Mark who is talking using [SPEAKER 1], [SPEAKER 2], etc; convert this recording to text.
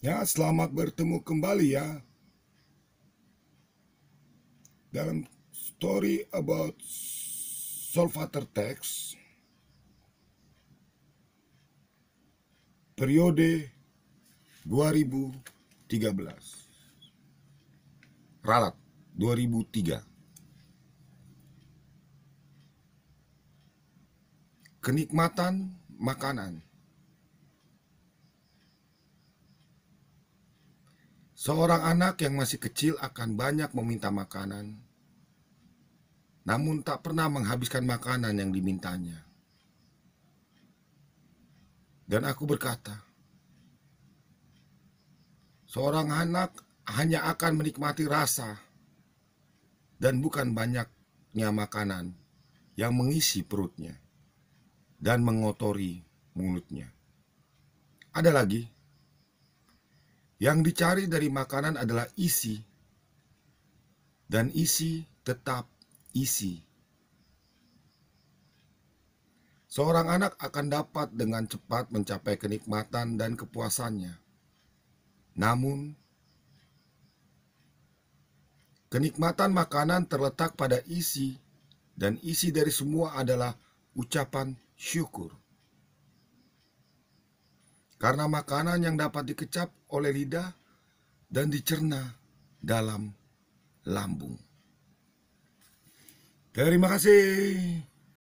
[SPEAKER 1] Ya, selamat bertemu kembali ya. Dalam story about solvater text periode 2013 Ralat 2003 Kenikmatan makanan Seorang anak yang masih kecil akan banyak meminta makanan, namun tak pernah menghabiskan makanan yang dimintanya. Dan aku berkata, seorang anak hanya akan menikmati rasa dan bukan banyaknya makanan yang mengisi perutnya dan mengotori mulutnya. Ada lagi yang dicari dari makanan adalah isi, dan isi tetap isi. Seorang anak akan dapat dengan cepat mencapai kenikmatan dan kepuasannya. Namun, kenikmatan makanan terletak pada isi, dan isi dari semua adalah ucapan syukur karena makanan yang dapat dikecap oleh lidah dan dicerna dalam lambung. Terima kasih.